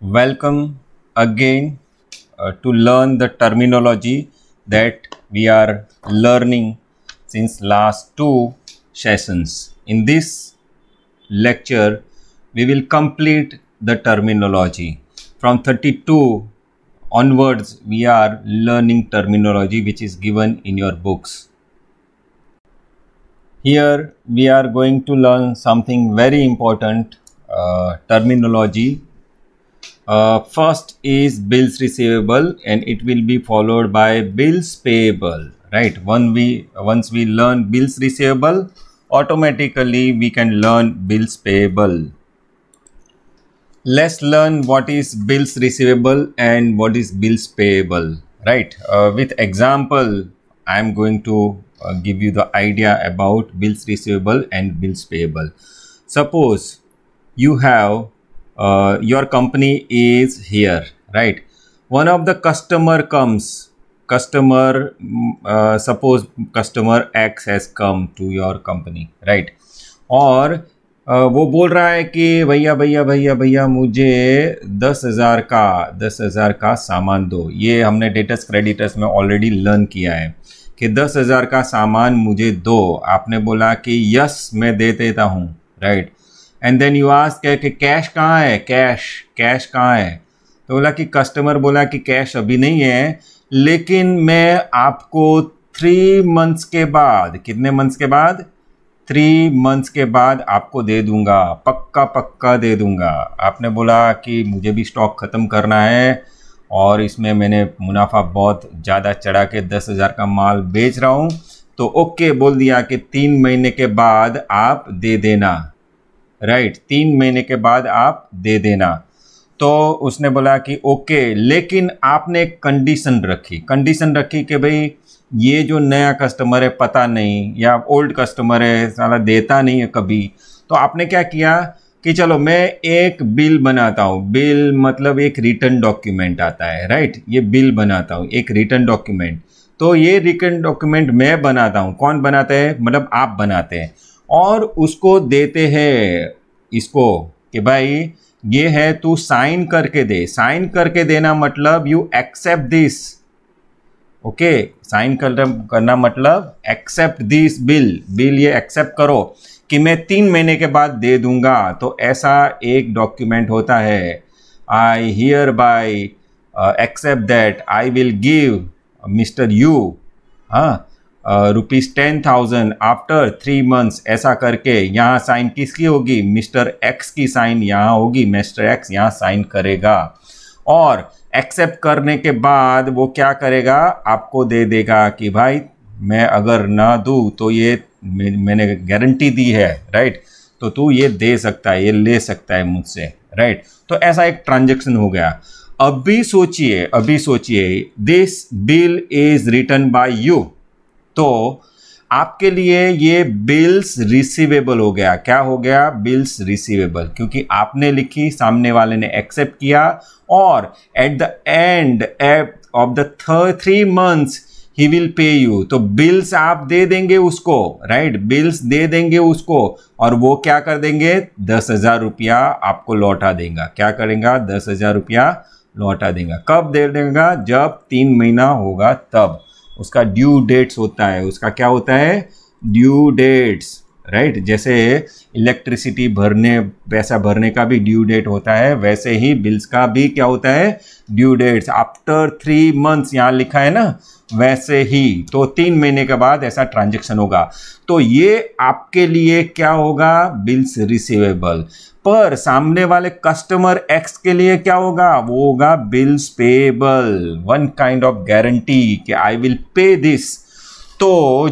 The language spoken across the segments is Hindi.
welcome again uh, to learn the terminology that we are learning since last two sessions. In this lecture, we will complete the terminology. From 32 onwards, we are learning terminology which is given in your books. Here, we are going to learn something very important uh, terminology uh, first is bills receivable and it will be followed by bills payable, right? When we, once we learn bills receivable, automatically we can learn bills payable. Let's learn what is bills receivable and what is bills payable, right? Uh, with example, I am going to uh, give you the idea about bills receivable and bills payable. Suppose you have uh, your company is here right one of the customer comes customer uh, suppose customer x has come to your company right और uh, वो बोल रहा है कि भैया भैया भैया भैया मुझे दस हज़ार का दस हज़ार का सामान दो ये हमने डेटस क्रेडिटस में ऑलरेडी लर्न किया है कि दस हज़ार का सामान मुझे दो आपने बोला कि यस मैं दे देता हूँ right and then you ask कि कैश कहाँ है कैश कैश कहाँ है तो बोला कि कस्टमर बोला कि कैश अभी नहीं है लेकिन मैं आपको थ्री मंथ्स के बाद कितने मंथ्स के बाद थ्री मंथ्स के बाद आपको दे दूंगा पक्का पक्का दे दूंगा आपने बोला कि मुझे भी स्टॉक ख़त्म करना है और इसमें मैंने मुनाफा बहुत ज़्यादा चढ़ा के दस हज़ार का माल बेच रहा हूँ तो ओके बोल दिया कि तीन महीने के बाद आप दे देना राइट तीन महीने के बाद आप दे देना तो उसने बोला कि ओके लेकिन आपने एक कंडीशन रखी कंडीशन रखी कि भाई ये जो नया कस्टमर है पता नहीं या ओल्ड कस्टमर है साला देता नहीं है कभी तो आपने क्या किया कि चलो मैं एक बिल बनाता हूँ बिल मतलब एक रिटर्न डॉक्यूमेंट आता है राइट ये बिल बनाता हूँ एक रिटर्न डॉक्यूमेंट तो ये रिटर्न डॉक्यूमेंट मैं बनाता हूँ कौन बनाते हैं मतलब आप बनाते हैं और उसको देते हैं इसको कि भाई ये है तू साइन करके दे साइन करके देना मतलब you accept this okay sign करना मतलब एक्सेप्ट दिस बिल बिल ये एक्सेप्ट करो कि मैं तीन महीने के बाद दे दूंगा तो ऐसा एक डॉक्यूमेंट होता है I hereby accept that I will give mister you हाँ rupees ten thousand after three months ऐसा करके यहाँ साइन किसकी होगी मिस्टर एक्स की साइन यहाँ होगी मिस्टर एक्स यहाँ साइन करेगा और एक्सेप्ट करने के बाद वो क्या करेगा आपको दे देगा कि भाई मैं अगर ना दूँ तो ये मैंने गारंटी दी है राइट तो तू ये दे सकता है ये ले सकता है मुझसे राइट तो ऐसा एक ट्रांजेक्शन हो गया अभी सोचिए अभी सोचिए this bill is return by you तो आपके लिए ये बिल्स रिसीवेबल हो गया क्या हो गया बिल्स रिसीवेबल क्योंकि आपने लिखी सामने वाले ने एक्सेप्ट किया और at the end of the three months he will pay you तो बिल्स आप दे देंगे उसको राइट right? बिल्स दे देंगे उसको और वो क्या कर देंगे दस हजार रुपया आपको लौटा देगा क्या करेगा दस हजार रुपया लौटा देगा कब दे देगा जब तीन महीना होगा तब उसका ड्यू डेट्स होता है उसका क्या होता है ड्यू डेट्स राइट right? जैसे इलेक्ट्रिसिटी भरने पैसा भरने का भी ड्यू डेट होता है वैसे ही बिल्स का भी क्या होता है due dates after three months यहाँ लिखा है ना वैसे ही तो तीन महीने के बाद ऐसा ट्रांजेक्शन होगा तो ये आपके लिए क्या होगा बिल्स रिसीवेबल पर सामने वाले कस्टमर एक्स के लिए क्या होगा वो होगा bills payable one kind of guarantee कि आई विल पे दिस तो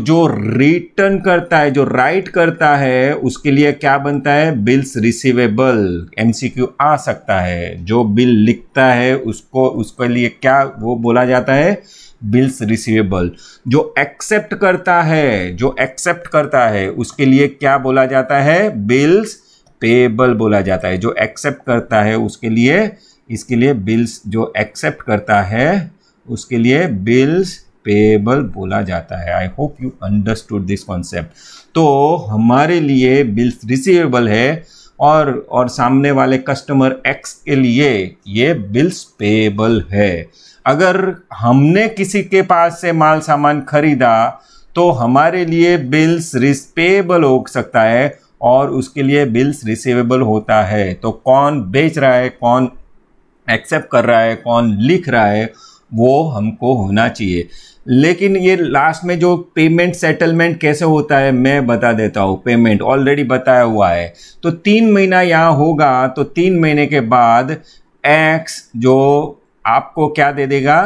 जो रिटर्न करता है जो राइट करता है उसके लिए क्या बनता है बिल्स रिसीवेबल एमसीक्यू आ सकता है जो बिल लिखता है उसको उसके लिए क्या वो बोला जाता है बिल्स रिसीवेबल जो एक्सेप्ट करता है जो एक्सेप्ट करता है उसके लिए क्या बोला जाता है बिल्स पेबल बोला जाता है जो एक्सेप्ट करता है उसके लिए इसके लिए बिल्स जो एक्सेप्ट करता है उसके लिए बिल्स पेएबल बोला जाता है I hope you understood this concept तो हमारे लिए बिल्स रिसीवेबल है और और सामने वाले कस्टमर एक्स के लिए ये बिल्स पेएबल है अगर हमने किसी के पास से माल सामान खरीदा तो हमारे लिए बिल्स रिस पेएबल हो सकता है और उसके लिए बिल्स रिसीवेबल होता है तो कौन बेच रहा है कौन एक्सेप्ट कर रहा है कौन लिख रहा है वो हमको होना चाहिए लेकिन ये लास्ट में जो पेमेंट सेटलमेंट कैसे होता है मैं बता देता हूँ पेमेंट ऑलरेडी बताया हुआ है तो तीन महीना यहाँ होगा तो तीन महीने के बाद एक्स जो आपको क्या दे देगा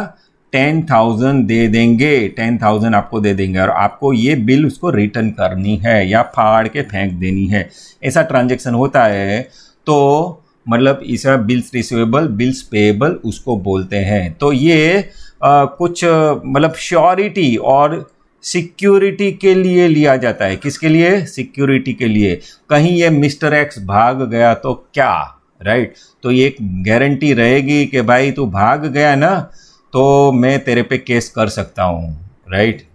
टेन थाउजेंड दे देंगे टेन थाउजेंड आपको दे देंगे और आपको ये बिल उसको रिटर्न करनी है या फाड़ के फेंक देनी है ऐसा ट्रांजेक्शन होता है तो मतलब इसे बिल्स रिसिवेबल बिल्स पेएबल उसको बोलते हैं तो ये आ, कुछ मतलब श्योरिटी और सिक्योरिटी के लिए लिया जाता है किसके लिए सिक्योरिटी के लिए कहीं ये मिस्टर एक्स भाग गया तो क्या राइट तो ये एक गारंटी रहेगी कि भाई तू भाग गया ना तो मैं तेरे पे केस कर सकता हूँ राइट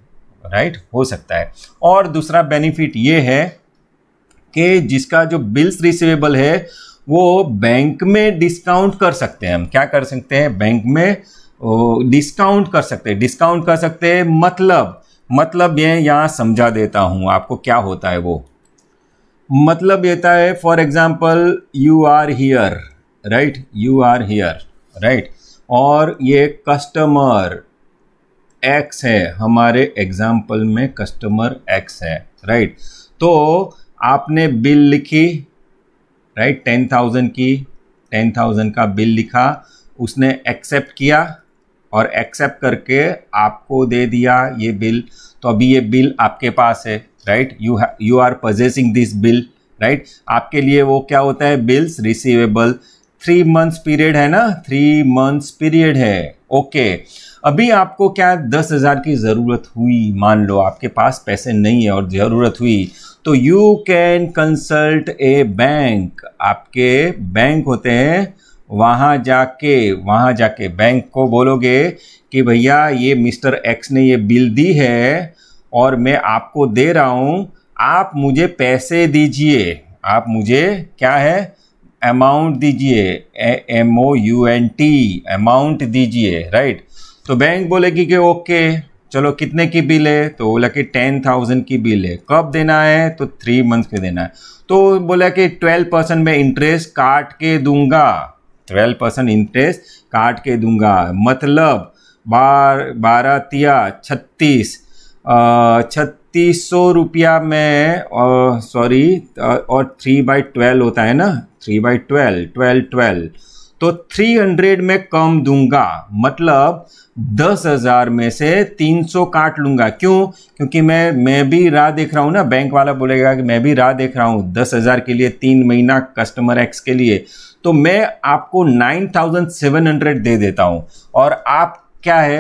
राइट हो सकता है और दूसरा बेनिफिट ये है कि जिसका जो बिल्स रिसीवेबल है वो बैंक में डिस्काउंट कर सकते हैं हम क्या कर सकते हैं बैंक में डिस्काउंट कर सकते हैं डिस्काउंट कर सकते हैं मतलब मतलब ये यहाँ समझा देता हूँ आपको क्या होता है वो मतलब देता है for example you are here right you are here right और ये कस्टमर एक्स है हमारे एग्जाम्पल में कस्टमर एक्स है राइट तो आपने बिल लिखी राइट टेन थाउजेंड की टेन थाउजेंड का बिल लिखा उसने एक्सेप्ट किया और एक्सेप्ट करके आपको दे दिया ये बिल तो अभी ये बिल आपके पास है right you you are possessing this bill right आपके लिए वो क्या होता है bills receivable three months period है ना थ्री मंथ्स पीरियड है ओके अभी आपको क्या दस हज़ार की ज़रूरत हुई मान लो आपके पास पैसे नहीं है और ज़रूरत हुई तो you can consult a bank आपके बैंक होते हैं वहाँ जाके वहाँ जाके बैंक को बोलोगे कि भैया ये मिस्टर एक्स ने ये बिल दी है और मैं आपको दे रहा हूँ आप मुझे पैसे दीजिए आप मुझे क्या है अमाउंट दीजिए M O U N T amount दीजिए राइट तो बैंक बोलेगी कि ओके चलो कितने की बिल है तो बोला कि टेन थाउजेंड की बिल है कब देना है तो थ्री मंथ में देना है तो बोला कि ट्वेल्व परसेंट मैं इंटरेस्ट काट के दूंगा ट्वेल्व परसेंट इंटरेस्ट काट के दूंगा मतलब बार बारह तिया छत्तीस छत्तीस सौ रुपया में सॉरी और थ्री बाई ट्वेल्व होता है ना three by twelve twelve twelve तो थ्री हंड्रेड में कम दूंगा मतलब दस हजार में से तीन सौ काट लूंगा क्यों क्योंकि मैं मैं भी राह देख रहा हूँ ना बैंक वाला बोलेगा कि मैं भी राह देख रहा हूँ दस हजार के लिए तीन महीना कस्टमर एक्स के लिए तो मैं आपको 9700 दे देता हूँ और आप क्या है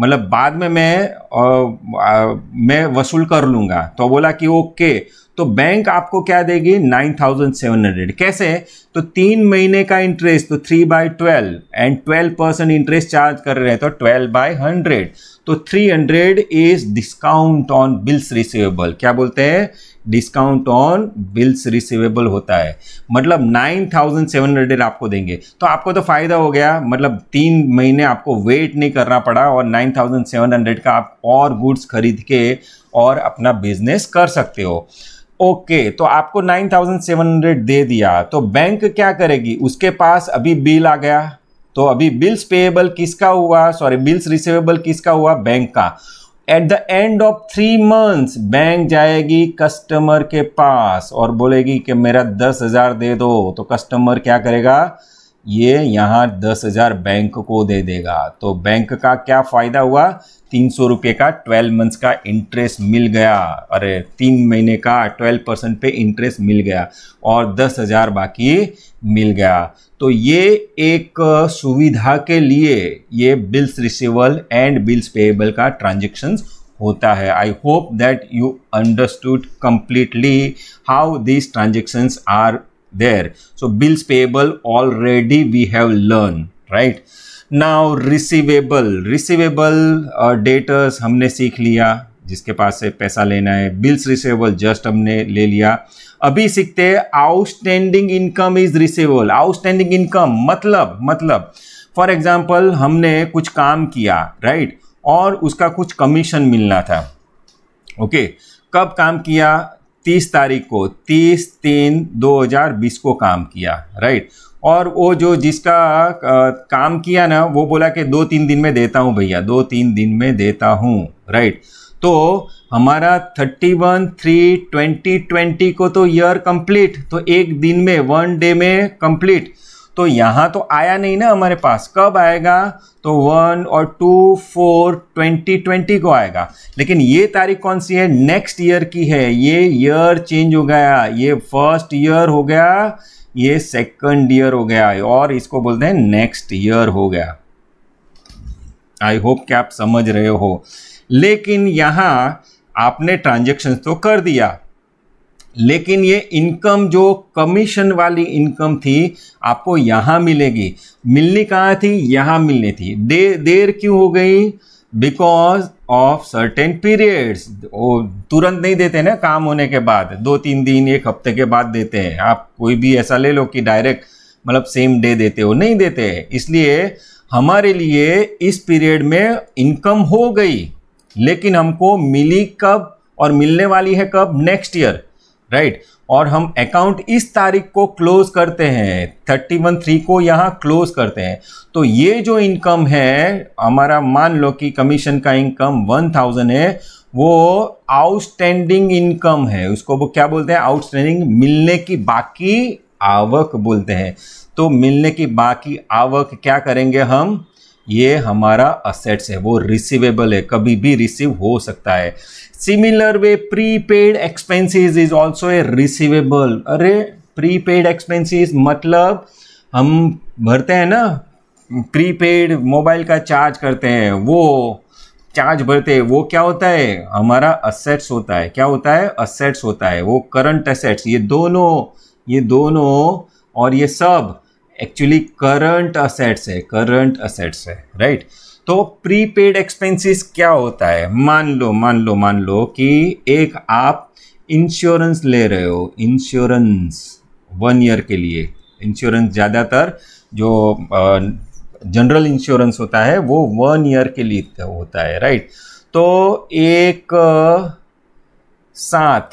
मतलब बाद में मैं आ, मैं वसूल कर लूँगा तो बोला कि ओके तो बैंक आपको क्या देगी 9700 कैसे तो तीन महीने का इंटरेस्ट तो three by twelve and twelve percent interest charge कर रहे हैं तो ट्वेल्व बाय हंड्रेड तो three hundred is discount on bills receivable क्या बोलते हैं डिस्काउंट ऑन बिल्स रिसीवेबल होता है मतलब नाइन थाउजेंड सेवन हंड्रेड आपको देंगे तो आपको तो फ़ायदा हो गया मतलब तीन महीने आपको वेट नहीं करना पड़ा और नाइन थाउजेंड सेवन हंड्रेड का आप और गुड्स खरीद के और अपना बिजनेस कर सकते हो ओके okay, तो आपको नाइन थाउजेंड सेवन हंड्रेड दे दिया तो बैंक क्या करेगी उसके पास अभी बिल आ गया तो अभी बिल्स पेएबल किसका हुआ सॉरी बिल्स रिसीवेबल किसका हुआ बैंक का at the end of three months bank जाएगी कस्टमर के पास और बोलेगी कि मेरा दस हजार दे दो तो कस्टमर क्या करेगा ये यहाँ दस हजार बैंक को दे देगा तो बैंक का क्या फायदा हुआ तीन सौ रुपये का ट्वेल्व मंथ्स का इंटरेस्ट मिल गया अरे तीन महीने का ट्वेल्व परसेंट पे इंटरेस्ट मिल गया और दस हज़ार बाकी मिल गया तो ये एक सुविधा के लिए ये bills receivable and bills payable का ट्रांजेक्शन्स होता है I hope that you understood completely how these transactions are there so bills payable already we have learn right now receivable receivable debtors हमने सीख लिया जिसके पास से पैसा लेना है बिल्स रिसीवेबल जस्ट हमने ले लिया अभी सीखते हैं outstanding income is receivable outstanding income मतलब मतलब फॉर एग्जाम्पल हमने कुछ काम किया राइट right? और उसका कुछ कमीशन मिलना था ओके okay, कब काम किया तीस तारीख को तीस तीन दो हजार बीस को काम किया राइट right? और वो जो जिसका काम किया ना वो बोला कि दो तीन दिन में देता हूँ भैया दो तीन दिन में देता हूँ राइट तो हमारा thirty one three twenty twenty को तो ईयर कंप्लीट तो एक दिन में वन डे में कंप्लीट तो यहाँ तो आया नहीं ना हमारे पास कब आएगा तो वन और टू फोर ट्वेंटी ट्वेंटी को आएगा लेकिन ये तारीख कौन सी है नेक्स्ट ईयर की है ये ईयर चेंज हो गया ये फर्स्ट ईयर हो गया ये सेकंड ईयर हो गया है और इसको बोलते हैं नेक्स्ट ईयर हो गया आई होप कि आप समझ रहे हो लेकिन यहां आपने ट्रांजेक्शन तो कर दिया लेकिन ये इनकम जो कमीशन वाली इनकम थी आपको यहां मिलेगी मिलनी कहां थी यहां मिलनी थी दे देर क्यों हो गई बिकॉज ऑफ सर्टेन पीरियड्स वो तुरंत नहीं देते ना काम होने के बाद दो तीन दिन एक हफ्ते के बाद देते हैं आप कोई भी ऐसा ले लो कि डायरेक्ट मतलब सेम डे देते हो नहीं देते इसलिए हमारे लिए इस पीरियड में इनकम हो गई लेकिन हमको मिली कब और मिलने वाली है कब नेक्स्ट ईयर राइट right? और हम अकाउंट इस तारीख को क्लोज करते हैं थर्टी वन थ्री को यहाँ क्लोज करते हैं तो ये जो इनकम है हमारा मान लो कि कमीशन का इनकम वन थाउजेंड है वो आउटस्टैंडिंग इनकम है उसको वो क्या बोलते हैं आउटस्टैंडिंग मिलने की बाकी आवक बोलते हैं तो मिलने की बाकी आवक क्या करेंगे हम ये हमारा असेट्स है वो रिसीवेबल है कभी भी रिसीव हो सकता है similar way prepaid expenses is also a receivable अरे प्रीपेड एक्सपेंसेस मतलब हम भरते हैं ना प्रीपेड मोबाइल का चार्ज करते हैं वो चार्ज भरते हैं वो क्या होता है हमारा असेट्स होता है क्या होता है असेट्स होता है वो करंट असेट्स ये दोनों ये दोनों और ये सब एक्चुअली करंट असेट्स है करंट असेट्स है राइट तो प्रीपेड एक्सपेंसेस क्या होता है मान लो मान लो मान लो कि एक आप इंश्योरेंस ले रहे हो इंश्योरेंस वन ईयर के लिए इंश्योरेंस ज़्यादातर जो जनरल इंश्योरेंस होता है वो वन ईयर के लिए होता है राइट तो एक सात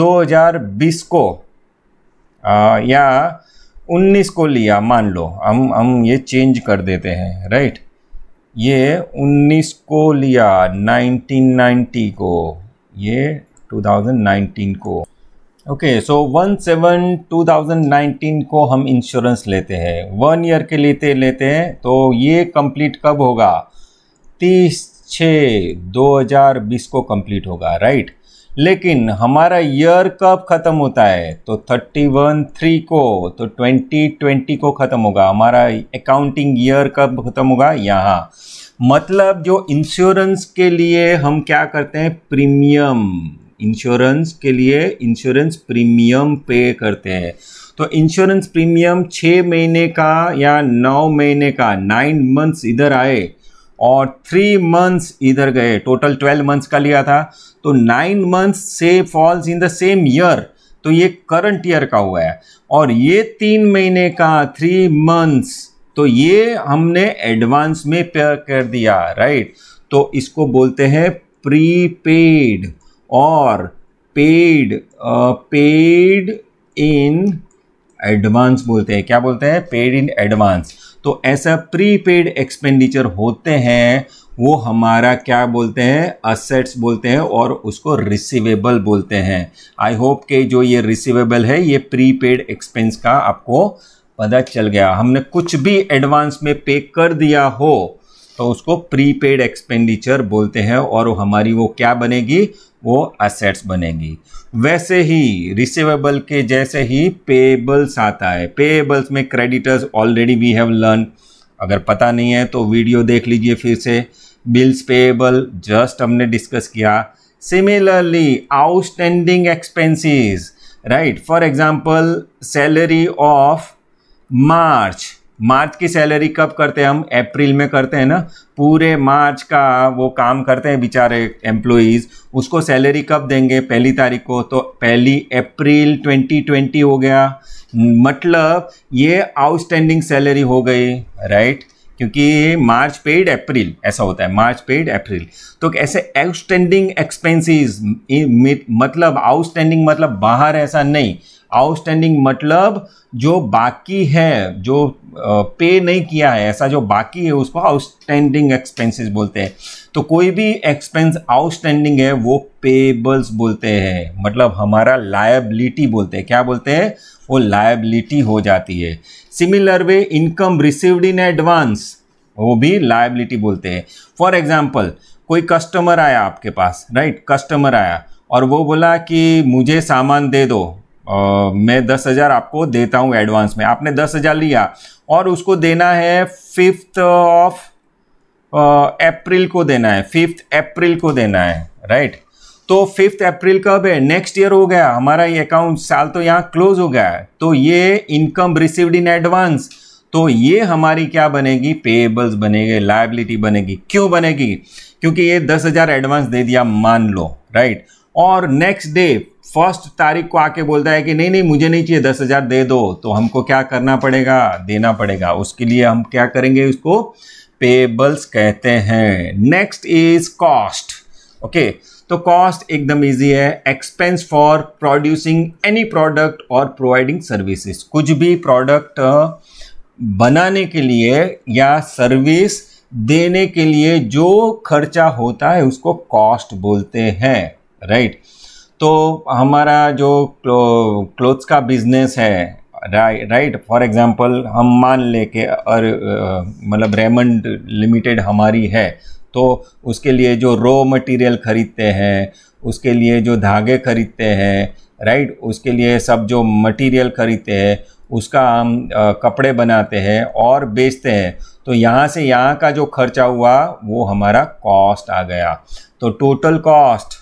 2020 को आ, या 19 को लिया मान लो हम हम ये चेंज कर देते हैं राइट ये 19 को लिया 1990 को ये 2019 को okay so one seven two thousand nineteen को हम इंश्योरेंस लेते हैं वन ईयर के लेते लेते हैं तो ये कंप्लीट कब होगा तीस छः दो हज़ार बीस को कंप्लीट होगा राइट right? लेकिन हमारा ईयर कब ख़त्म होता है तो थर्टी वन थ्री को तो ट्वेंटी ट्वेंटी को ख़त्म होगा हमारा अकाउंटिंग ईयर कब ख़त्म होगा यहाँ मतलब जो इंश्योरेंस के लिए हम क्या करते हैं प्रीमियम इंश्योरेंस के लिए इंश्योरेंस प्रीमियम पे करते हैं तो इंश्योरेंस प्रीमियम छः महीने का या नौ महीने का नाइन मंथ्स इधर आए और थ्री मंथ्स इधर गए टोटल ट्वेल्व मंथ्स का लिया था तो नाइन मंथ से falls in the same year तो ये करंट ईयर का हुआ है और ये तीन महीने का थ्री मंथ्स तो ये हमने एडवांस में पे कर दिया राइट तो इसको बोलते हैं प्रीपेड और पेड पेड इन एडवांस बोलते हैं क्या बोलते हैं पेड इन एडवांस तो ऐसा प्रीपेड एक्सपेंडिचर होते हैं वो हमारा क्या बोलते हैं असेट्स बोलते हैं और उसको रिसीवेबल बोलते हैं आई होप के जो ये रिसीवेबल है ये प्री पेड एक्सपेंस का आपको पता चल गया हमने कुछ भी एडवांस में पे कर दिया हो तो उसको प्री पेड एक्सपेंडिचर बोलते हैं और हमारी वो क्या बनेगी वो असेट्स बनेगी वैसे ही रिसीवेबल के जैसे ही पेबल्स आता है पेबल्स में creditors already we have learn अगर पता नहीं है तो वीडियो देख लीजिए फिर से बिल्स पेएबल जस्ट हमने डिस्कस किया similarly outstanding expenses right for example salary of March March की सैलरी कब करते हैं हम अप्रैल में करते हैं ना पूरे मार्च का वो काम करते हैं बेचारे एम्प्लॉयज़ उसको सैलरी कब देंगे पहली तारीख को तो पहली अप्रैल 2020 हो गया मतलब ये आउटस्टैंडिंग सैलरी हो गई राइट right? क्योंकि मार्च पेड अप्रैल ऐसा होता है मार्च पेड अप्रैल तो ऐसे आउटस्टैंडिंग एक्सपेंसेस मतलब आउटस्टैंडिंग मतलब बाहर ऐसा नहीं आउटस्टैंडिंग मतलब जो बाकी है जो पे नहीं किया है ऐसा जो बाकी है उसको आउटस्टैंडिंग एक्सपेंसेस बोलते हैं तो कोई भी एक्सपेंस आउटस्टैंडिंग है वो पेबल्स बोलते हैं मतलब हमारा लायबिलिटी बोलते हैं क्या बोलते हैं वो लायबिलिटी हो जाती है similar way income received in advance वो भी लाइबिलिटी बोलते हैं फॉर एग्जाम्पल कोई कस्टमर आया आपके पास राइट कस्टमर आया और वो बोला कि मुझे सामान दे दो आ, मैं दस हज़ार आपको देता हूँ एडवांस में आपने दस हज़ार लिया और उसको देना है फिफ्थ ऑफ अप्रैल को देना है फिफ्थ अप्रैल को देना है राइट तो फिफ्थ अप्रैल कब है नेक्स्ट ईयर हो गया हमारा ये अकाउंट साल तो यहाँ क्लोज हो गया है तो ये इनकम रिसीव्ड इन एडवांस तो ये हमारी क्या बनेगी पेएबल्स बनेगी लाइबिलिटी बनेगी क्यों बनेगी क्योंकि ये दस हजार एडवांस दे दिया मान लो राइट और नेक्स्ट डे फर्स्ट तारीख को आके बोलता है कि नहीं नहीं मुझे नहीं चाहिए दस हजार दे दो तो हमको क्या करना पड़ेगा देना पड़ेगा उसके लिए हम क्या करेंगे उसको पेबल्स कहते हैं next is cost okay okay, तो कॉस्ट एकदम इजी है expense for producing any product और प्रोवाइडिंग सर्विसेज कुछ भी प्रोडक्ट बनाने के लिए या सर्विस देने के लिए जो खर्चा होता है उसको कॉस्ट बोलते हैं राइट तो हमारा जो क्लोथ्स का बिजनेस है राइट फॉर एग्जांपल हम मान ले के और मतलब रेमंड लिमिटेड हमारी है तो उसके लिए जो रॉ मटेरियल ख़रीदते हैं उसके लिए जो धागे ख़रीदते हैं राइट उसके लिए सब जो मटेरियल ख़रीदते हैं उसका हम कपड़े बनाते हैं और बेचते हैं तो यहाँ से यहाँ का जो खर्चा हुआ वो हमारा कॉस्ट आ गया तो total cost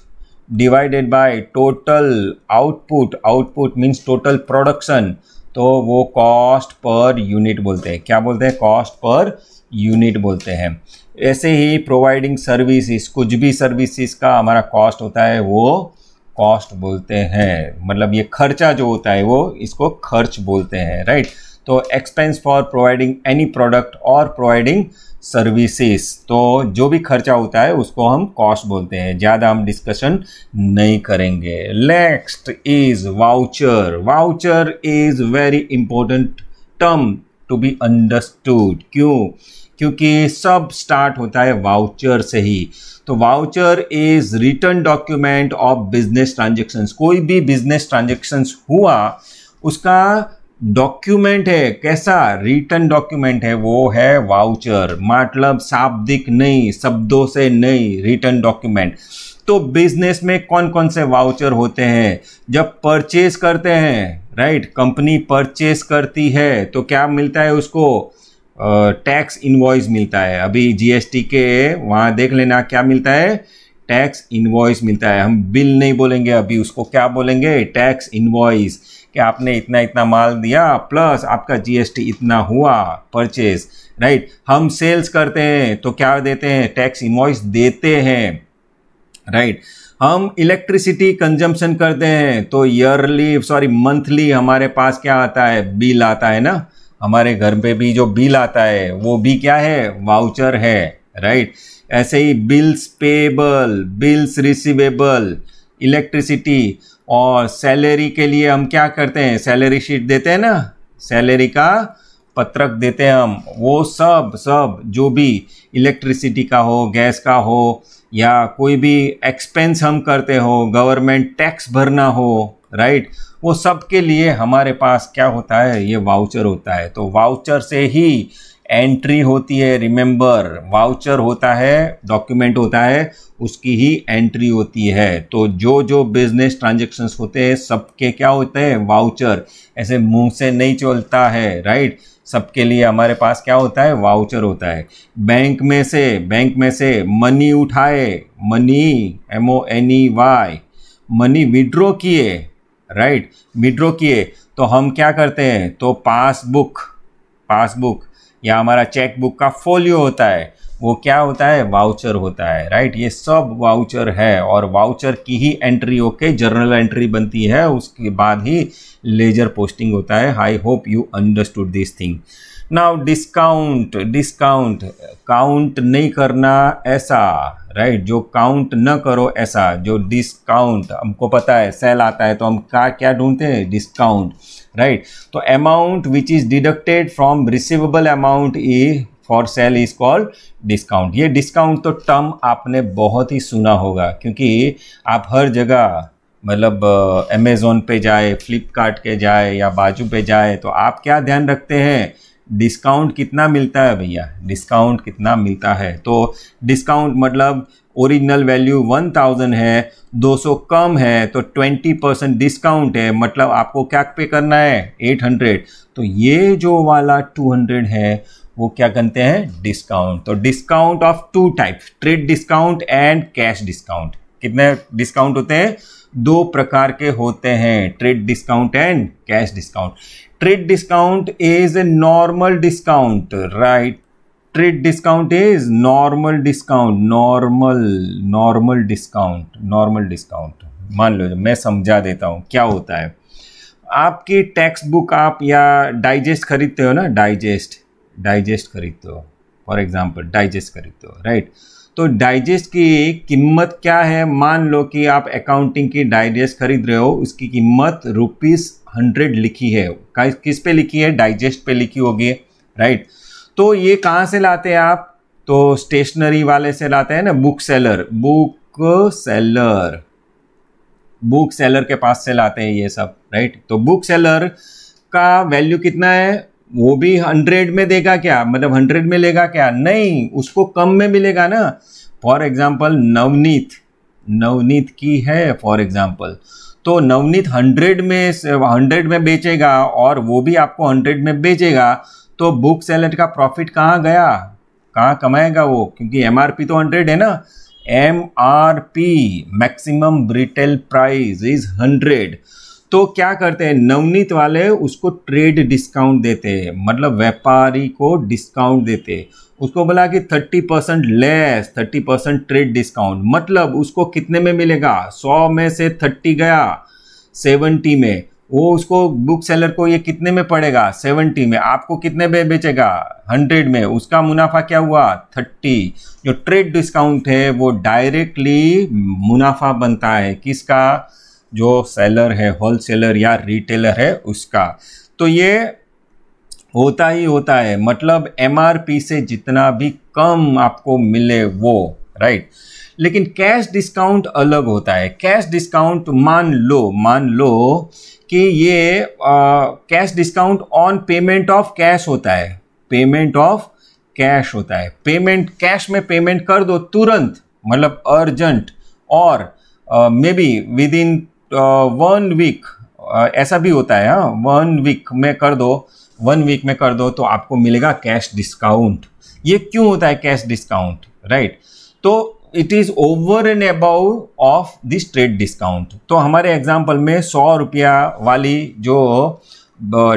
divided by total output output means total production तो वो कॉस्ट पर यूनिट बोलते हैं क्या बोलते हैं कॉस्ट पर यूनिट बोलते हैं ऐसे ही प्रोवाइडिंग सर्विसेज कुछ भी सर्विसेज का हमारा कॉस्ट होता है वो कॉस्ट बोलते हैं मतलब ये खर्चा जो होता है वो इसको खर्च बोलते हैं राइट तो expense for providing any product और प्रोवाइडिंग सर्विसेज तो जो भी खर्चा होता है उसको हम कॉस्ट बोलते हैं ज़्यादा हम डिस्कशन नहीं करेंगे next is voucher voucher is very important term to be understood क्यों क्योंकि सब स्टार्ट होता है वाउचर से ही तो voucher is return document of business transactions कोई भी बिजनेस ट्रांजेक्शन्स हुआ उसका डॉक्यूमेंट है कैसा रिटर्न डॉक्यूमेंट है वो है वाउचर मतलब शाब्दिक नहीं शब्दों से नहीं रिटर्न डॉक्यूमेंट तो बिजनेस में कौन कौन से वाउचर होते हैं जब परचेज करते हैं राइट कंपनी परचेज करती है तो क्या मिलता है उसको टैक्स इन्वॉइस मिलता है अभी जीएसटी के वहाँ देख लेना क्या मिलता है टैक्स इन्वॉइस मिलता है हम बिल नहीं बोलेंगे अभी उसको क्या बोलेंगे टैक्स इन्वॉइस कि आपने इतना इतना माल दिया प्लस आपका जीएसटी इतना हुआ परचेज राइट हम सेल्स करते हैं तो क्या देते हैं टैक्स इन्वॉइस देते हैं राइट हम इलेक्ट्रिसिटी कंजम्पशन करते हैं तो ईयरली सॉरी मंथली हमारे पास क्या आता है बिल आता है ना हमारे घर पे भी जो बिल आता है वो भी क्या है वाउचर है राइट ऐसे ही bills payable bills receivable electricity और सैलरी के लिए हम क्या करते हैं सैलरी शीट देते हैं ना सैलरी का पत्रक देते हैं हम वो सब सब जो भी इलेक्ट्रिसिटी का हो गैस का हो या कोई भी एक्सपेंस हम करते हो गवर्नमेंट टैक्स भरना हो राइट right? वो सबके लिए हमारे पास क्या होता है ये वाउचर होता है तो वाउचर से ही एंट्री होती है रिमेंबर वाउचर होता है डॉक्यूमेंट होता है उसकी ही एंट्री होती है तो जो जो बिजनेस ट्रांजेक्शन्स होते हैं सबके क्या होते हैं वाउचर ऐसे मुंह से नहीं चलता है राइट सबके लिए हमारे पास क्या होता है वाउचर होता है बैंक में से बैंक में से मनी उठाए money M O N E Y money withdraw किए राइट विड्रॉ किए तो हम क्या करते हैं तो पासबुक पासबुक या हमारा चेकबुक का फोलियो होता है वो क्या होता है वाउचर होता है राइट ये सब वाउचर है और वाउचर की ही एंट्री ओके जर्नल एंट्री बनती है उसके बाद ही लेजर पोस्टिंग होता है I hope you understood this thing now discount discount count नहीं करना ऐसा राइट right? जो काउंट न करो ऐसा जो डिस्काउंट हमको पता है सेल आता है तो हम क्या क्या ढूंढते हैं डिस्काउंट राइट तो amount which is deducted from receivable amount ई for sale is called discount ये डिस्काउंट तो टर्म आपने बहुत ही सुना होगा क्योंकि आप हर जगह मतलब अमेज़ोन पे जाए फ्लिपकार्ट के जाए या बाजू पे जाए तो आप क्या ध्यान रखते हैं डिस्काउंट कितना मिलता है भैया डिस्काउंट कितना मिलता है तो डिस्काउंट मतलब ओरिजिनल वैल्यू 1000 है 200 कम है तो 20 परसेंट डिस्काउंट है मतलब आपको क्या पे करना है 800 तो ये जो वाला 200 है वो क्या कहते हैं डिस्काउंट तो discount of two type trade discount and cash discount कितने डिस्काउंट होते हैं दो प्रकार के होते हैं trade discount and cash discount trade discount is a normal discount right trade discount is normal discount normal normal discount normal discount मान लो मैं समझा देता हूँ क्या होता है आपकी टेक्स्ट बुक आप या डाइजेस्ट खरीदते हो ना डाइजेस्ट डाइजेस्ट खरीदते हो फॉर एग्जाम्पल डाइजेस्ट खरीदते हो राइट तो डाइजेस्ट की कीमत क्या है मान लो कि आप अकाउंटिंग की डाइजेस्ट खरीद रहे हो उसकी कीमत रुपीज़ हंड्रेड लिखी है किस पे लिखी है डाइजेस्ट पे लिखी होगी राइट तो ये कहाँ से लाते हैं आप तो स्टेशनरी वाले से लाते हैं ना book seller book seller book seller के पास से लाते हैं ये सब राइट तो बुक सेलर का वैल्यू कितना है वो भी हंड्रेड में देगा क्या मतलब हंड्रेड में लेगा क्या नहीं उसको कम में मिलेगा ना फॉर एग्जाम्पल नवनीत नवनीत की है फॉर एग्जाम्पल तो नवनीत हंड्रेड में हंड्रेड में बेचेगा और वो भी आपको हंड्रेड में बेचेगा तो बुक सेलर का प्रॉफिट कहाँ गया कहाँ कमाएगा वो क्योंकि एम तो हंड्रेड है ना M R P maximum retail price is hundred तो क्या करते हैं नवनीत वाले उसको ट्रेड डिस्काउंट देते हैं मतलब व्यापारी को डिस्काउंट देते हैं उसको बोला कि 30 percent less 30 percent trade discount मतलब उसको कितने में मिलेगा 100 में से 30 गया 70 में वो उसको बुक सेलर को ये कितने में पड़ेगा 70 में आपको कितने में बेचेगा 100 में उसका मुनाफा क्या हुआ 30 जो ट्रेड डिस्काउंट है वो डायरेक्टली मुनाफा बनता है किसका जो सेलर है होल सेलर या रिटेलर है उसका तो ये होता ही होता है मतलब एम से जितना भी कम आपको मिले वो राइट लेकिन कैश डिस्काउंट अलग होता है कैश डिस्काउंट मान लो मान लो कि ये cash discount on payment of cash होता है पेमेंट ऑफ कैश होता है पेमेंट कैश में पेमेंट कर दो तुरंत मतलब अर्जेंट और maybe within one week ऐसा भी होता है हाँ वन वीक में कर दो वन वीक में कर दो तो आपको मिलेगा कैश डिस्काउंट ये क्यों होता है कैश डिस्काउंट राइट तो it is over and above of this trade discount तो हमारे एग्जाम्पल में सौ रुपया वाली जो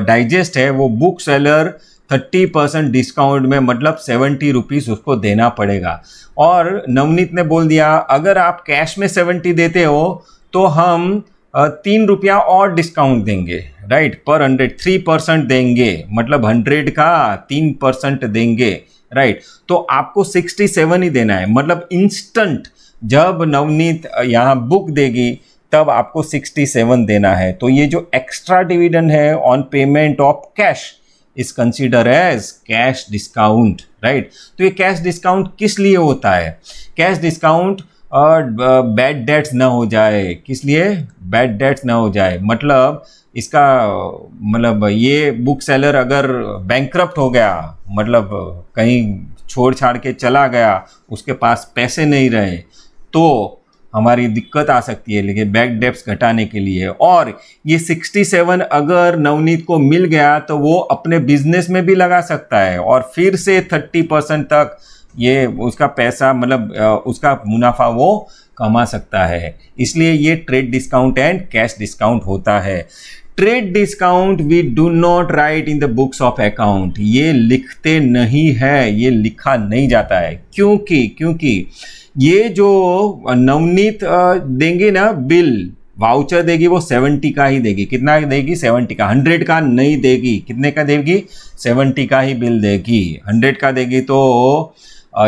डाइजेस्ट है वो book seller thirty percent discount में मतलब सेवेंटी रुपीज़ उसको देना पड़ेगा और नवनीत ने बोल दिया अगर आप कैश में सेवेंटी देते हो तो हम तीन रुपया और डिस्काउंट देंगे राइट पर हंड्रेड थ्री परसेंट देंगे मतलब हंड्रेड का तीन परसेंट देंगे राइट तो आपको सिक्सटी सेवन ही देना है मतलब इंस्टेंट जब नवनीत यहाँ बुक देगी तब आपको सिक्सटी सेवन देना है तो ये जो एक्स्ट्रा डिविडेंड है on payment of cash is consider as cash discount right तो ये कैश डिस्काउंट किस लिए होता है कैश डिस्काउंट और बैड डेट्स ना हो जाए किस लिए बैड डेट्स ना हो जाए मतलब इसका मतलब ये बुक सेलर अगर बैंक हो गया मतलब कहीं छोड़ छाड़ के चला गया उसके पास पैसे नहीं रहे तो हमारी दिक्कत आ सकती है लेकिन बैक डेप्स घटाने के लिए और ये 67 अगर नवनीत को मिल गया तो वो अपने बिजनेस में भी लगा सकता है और फिर से 30 परसेंट तक ये उसका पैसा मतलब उसका मुनाफा वो कमा सकता है इसलिए ये trade discount and cash discount होता है trade discount we do not write in the books of account ये लिखते नहीं है ये लिखा नहीं जाता है क्योंकि क्योंकि ये जो नवनीत देंगे ना बिल वाउचर देगी वो सेवेंटी का ही देगी कितना देगी सेवेंटी का हंड्रेड का नहीं देगी कितने का देगी सेवेंटी का ही बिल देगी हंड्रेड का देगी तो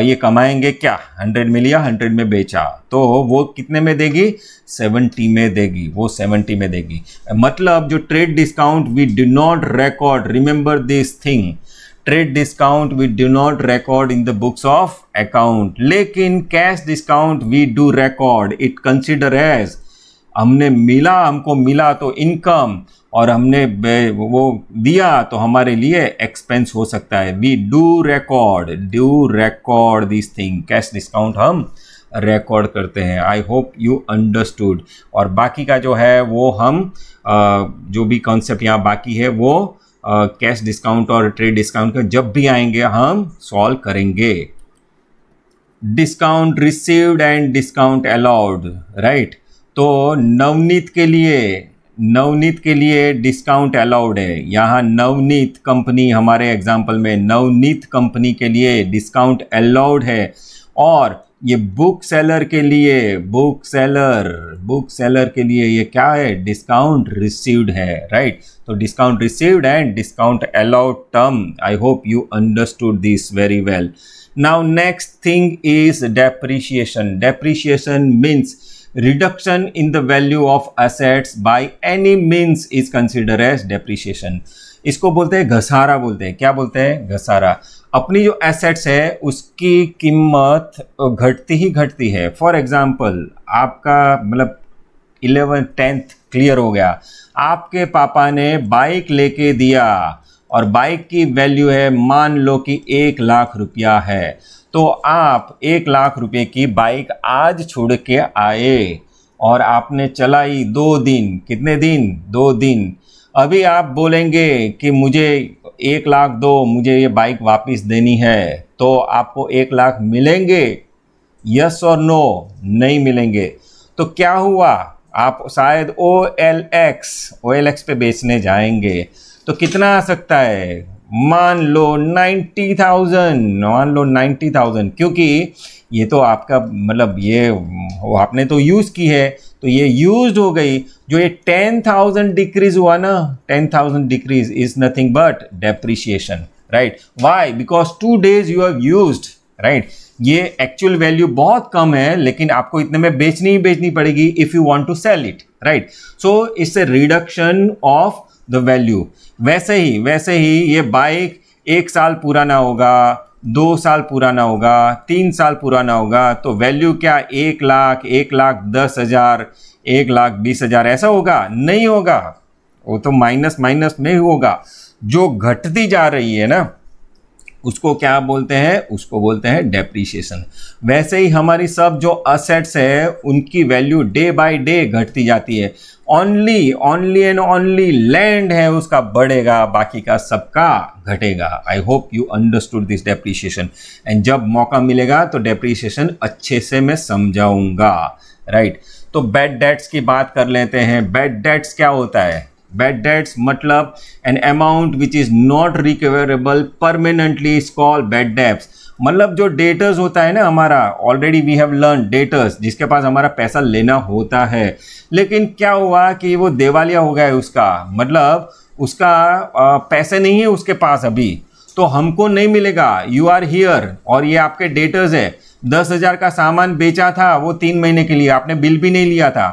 ये कमाएंगे क्या हंड्रेड में लिया हंड्रेड में बेचा तो वो कितने में देगी सेवेंटी में देगी वो सेवेंटी में देगी मतलब जो trade discount we do not record remember this thing trade discount we do not record in the books of account लेकिन cash discount we do record it consider as हमने मिला हमको मिला तो इनकम और हमने वो दिया तो हमारे लिए एक्सपेंस हो सकता है we do record do record this thing cash discount हम रिकॉर्ड करते हैं आई होप यू अंडरस्टूड और बाकी का जो है वो हम जो भी कॉन्सेप्ट यहाँ बाकी है वो कैश डिस्काउंट और ट्रेड डिस्काउंट का जब भी आएंगे हम सॉल्व करेंगे discount received and discount allowed right तो नवनीत के लिए नवनीत के लिए डिस्काउंट अलाउड है यहाँ नवनीत कंपनी हमारे एग्जाम्पल में नवनीत कंपनी के लिए डिस्काउंट अलाउड है और ये बुक सेलर के लिए बुक सेलर बुक सेलर के लिए ये क्या है डिस्काउंट रिसीव्ड है राइट तो discount received and discount allowed term I hope you understood this very well now next thing is depreciation depreciation means reduction in the value of assets by any means is considered as depreciation इसको बोलते हैं घसारा बोलते हैं क्या बोलते हैं घसारा अपनी जो एसेट्स है उसकी कीमत घटती ही घटती है फॉर एग्जाम्पल आपका मतलब इलेवन टेंथ क्लियर हो गया आपके पापा ने बाइक लेके दिया और बाइक की वैल्यू है मान लो कि एक लाख रुपया है तो आप एक लाख रुपए की बाइक आज छोड़ के आए और आपने चलाई दो दिन कितने दिन दो दिन अभी आप बोलेंगे कि मुझे एक लाख दो मुझे ये बाइक वापस देनी है तो आपको एक लाख मिलेंगे यस और नो नहीं मिलेंगे तो क्या हुआ आप शायद O L X O L X पे बेचने जाएंगे तो कितना आ सकता है मान लो थाउजेंड मान लो थाउजेंड क्योंकि ये तो आपका मतलब ये आपने तो यूज़ की है तो ये यूज हो गई जो ये टेन थाउजेंड डिक्रीज हुआ ना ten thousand decrease is nothing but depreciation right why because two days you have use right ये एक्चुअल वैल्यू बहुत कम है लेकिन आपको इतने में बेचनी ही बेचनी पड़ेगी if you want to sell it right so it's a reduction of the value वैसे ही वैसे ही ये बाइक एक साल पुराना होगा दो साल पुराना होगा तीन साल पुराना होगा तो वैल्यू क्या एक लाख एक लाख दस हज़ार एक लाख बीस हज़ार ऐसा होगा नहीं होगा वो तो माइनस माइनस में होगा जो घटती जा रही है ना उसको क्या बोलते हैं उसको बोलते हैं डेप्रीशिएशन वैसे ही हमारी सब जो असेट्स है उनकी वैल्यू डे बाय डे घटती जाती है only only and only land है उसका बढ़ेगा बाकी का सबका घटेगा I hope you understood this depreciation and जब मौका मिलेगा तो डेप्रीशिएशन अच्छे से मैं समझाऊंगा राइट right? तो बेड डेट्स की बात कर लेते हैं बेड डेट्स क्या होता है बैड डेट्स मतलब an amount which is not recoverable permanently is call bad debts मतलब जो डेटर्स होता है ना हमारा already we have learn debtors जिसके पास हमारा पैसा लेना होता है लेकिन क्या हुआ कि वो देवालिया हो गया है उसका मतलब उसका पैसे नहीं है उसके पास अभी तो हमको नहीं मिलेगा यू आर हियर और ये आपके डेटर्स है दस हज़ार का सामान बेचा था वो तीन महीने के लिए आपने बिल भी नहीं लिया था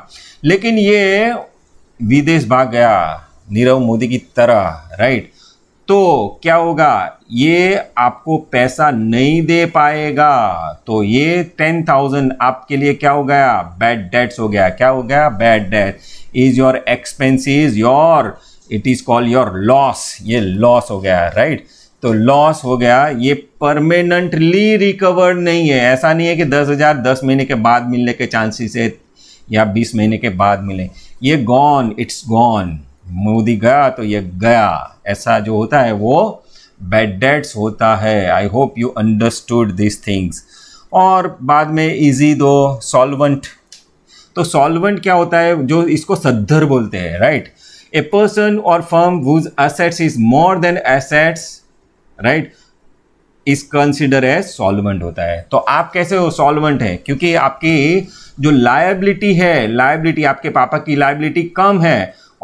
लेकिन ये विदेश भाग गया नीरव मोदी की तरह राइट तो क्या होगा ये आपको पैसा नहीं दे पाएगा तो ये टेन थाउजेंड आपके लिए क्या हो गया बैड डेट्स हो गया क्या हो गया bad debt is your expenses your it is call your loss ये लॉस हो गया राइट तो लॉस हो गया ये परमानेंटली रिकवर्ड नहीं है ऐसा नहीं है कि दस हजार दस महीने के बाद मिलने के चांसेस है या 20 महीने के बाद मिलें ये गॉन इट्स गॉन मोदी गया तो ये गया ऐसा जो होता है वो बैड डेट्स होता है I hope you understood this things और बाद में इजी दो सॉल्वेंट तो सॉल्वेंट क्या होता है जो इसको सद्धर बोलते हैं राइट ए पर्सन और firm whose assets is more than assets right is consider as solvent होता है तो आप कैसे हो सॉल्वेंट है क्योंकि आपकी जो लाइबिलिटी है लाइबिलिटी आपके पापा की लाइबिलिटी कम है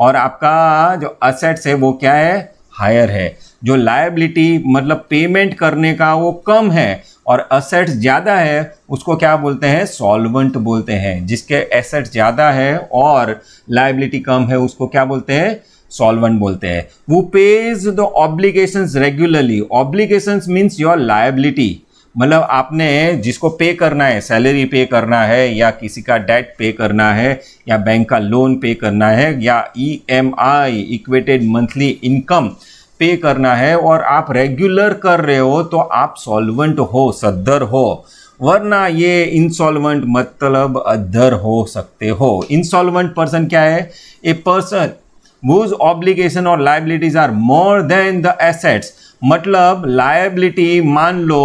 और आपका जो असेट्स है वो क्या है हायर है जो लाइबिलिटी मतलब पेमेंट करने का वो कम है और असेट्स ज़्यादा है उसको क्या बोलते हैं सॉल्वेंट बोलते हैं जिसके एसेट्स ज़्यादा है और लाइबिलिटी कम है उसको क्या बोलते हैं सॉल्वेंट बोलते हैं वो pays the obligation regularly obligation means your liability मतलब आपने जिसको पे करना है सैलरी पे करना है या किसी का डेट पे करना है या बैंक का लोन पे करना है या E M I equated monthly income pay करना है और आप रेगुलर कर रहे हो तो आप सॉल्वेंट हो सद्धर हो वरना ये इंसॉल्वेंट मतलब अधर हो सकते हो इंसॉल्वेंट पर्सन क्या है a person whose obligation or liabilities are more than the assets मतलब लाइबिलिटी मान लो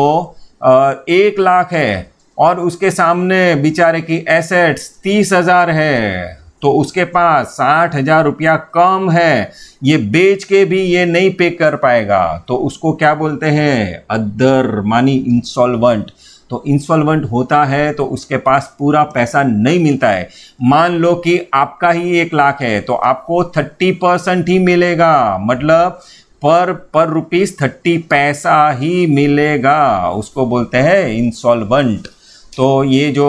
एक लाख है और उसके सामने बेचारे की एसेट्स तीस हजार है तो उसके पास साठ हजार रुपया कम है ये बेच के भी ये नहीं पे कर पाएगा तो उसको क्या बोलते हैं अदर मानी इंसॉल्वेंट तो इंसॉल्वेंट होता है तो उसके पास पूरा पैसा नहीं मिलता है मान लो कि आपका ही एक लाख है तो आपको थर्टी परसेंट ही मिलेगा मतलब पर पर रुपीज़ थर्टी पैसा ही मिलेगा उसको बोलते हैं इंसॉल्वेंट तो ये जो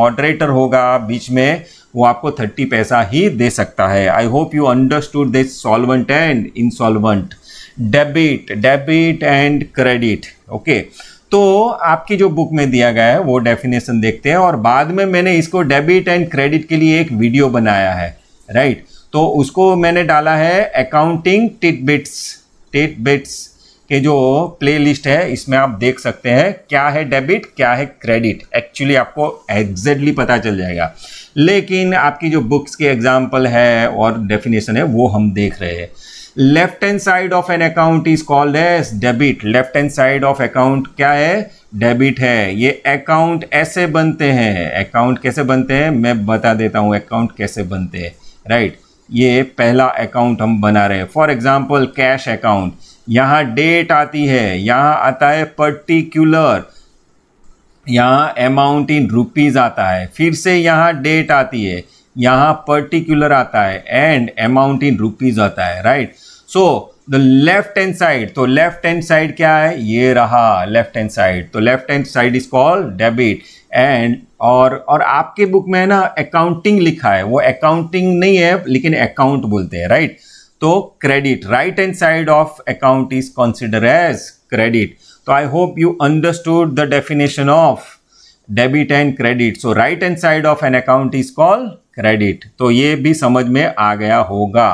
मॉडरेटर होगा बीच में वो आपको थर्टी पैसा ही दे सकता है I hope you understood this solvent and insolvent debit debit and credit okay तो आपकी जो बुक में दिया गया है वो डेफिनेशन देखते हैं और बाद में मैंने इसको डेबिट एंड क्रेडिट के लिए एक वीडियो बनाया है राइट तो उसको मैंने डाला है अकाउंटिंग टिटबिट्स टिटबिट्स के जो प्ले लिस्ट है इसमें आप देख सकते हैं क्या है डेबिट क्या है क्रेडिट एक्चुअली आपको एग्जैक्टली पता चल जाएगा लेकिन आपकी जो बुक्स के एग्जाम्पल है और डेफिनेशन है वो हम देख रहे हैं left hand side of an account is called as debit left hand side of account क्या है डेबिट है ये अकाउंट ऐसे बनते हैं अकाउंट कैसे बनते हैं मैं बता देता हूँ अकाउंट कैसे बनते हैं राइट right? ये पहला अकाउंट हम बना रहे हैं फॉर एग्जाम्पल कैश अकाउंट यहाँ डेट आती है यहाँ आता है पर्टिकुलर यहाँ अमाउंट इन रुपीज़ आता है फिर से यहाँ डेट आती है यहाँ पर्टिकुलर आता है एंड अमाउंट इन रुपीज़ आता है right so the left hand side तो लेफ्ट हैंड साइड क्या है ये रहा लेफ्ट हैंड साइड तो left hand side is called debit and और और आपके बुक में है ना अकाउंटिंग लिखा है वो अकाउंटिंग नहीं है लेकिन अकाउंट बोलते हैं राइट तो credit right hand side of account is consider as credit तो I hope you understood the definition of debit and credit so right hand side of an account is called credit तो ये भी समझ में आ गया होगा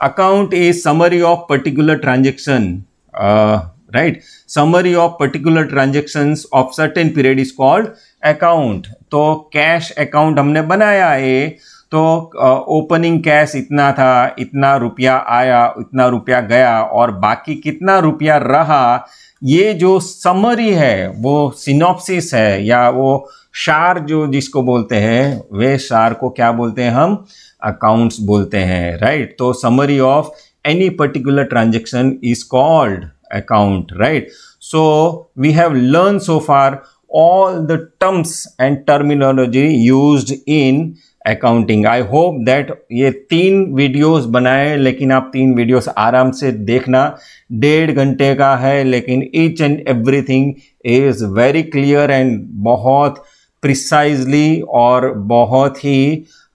account a summary of particular transaction uh, right summary of particular transactions of certain period is called account तो कैश अकाउंट हमने बनाया है तो ओपनिंग uh, कैश इतना था इतना रुपया आया इतना रुपया गया और बाकी कितना रुपया रहा ये जो समरी है वो सिनॉप्सिस है या वो शार जो जिसको बोलते हैं वे शार को क्या बोलते हैं हम अकाउंट्स बोलते हैं राइट तो summary of any particular transaction is called account right so we have learn so far all the terms and terminology use in accounting I hope that ये तीन वीडियोस बनाए लेकिन आप तीन वीडियोस आराम से देखना डेढ़ घंटे का है लेकिन each and everything is very clear and बहुत प्रिसाइजली और बहुत ही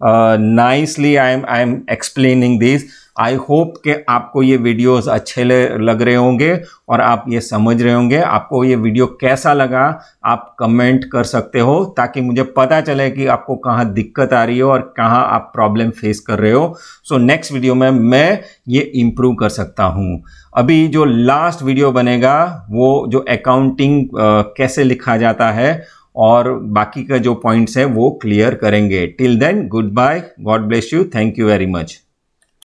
nicely I am I am explaining this I hope कि आपको ये वीडियोस अच्छे लग रहे होंगे और आप ये समझ रहे होंगे आपको ये वीडियो कैसा लगा आप कमेंट कर सकते हो ताकि मुझे पता चले कि आपको कहाँ दिक्कत आ रही हो और कहाँ आप प्रॉब्लम फेस कर रहे हो सो नेक्स्ट वीडियो में मैं ये इम्प्रूव कर सकता हूँ अभी जो लास्ट वीडियो बनेगा वो जो अकाउंटिंग कैसे लिखा जाता है और बाकी का जो पॉइंट्स है वो क्लियर करेंगे till then good bye God bless you thank you very much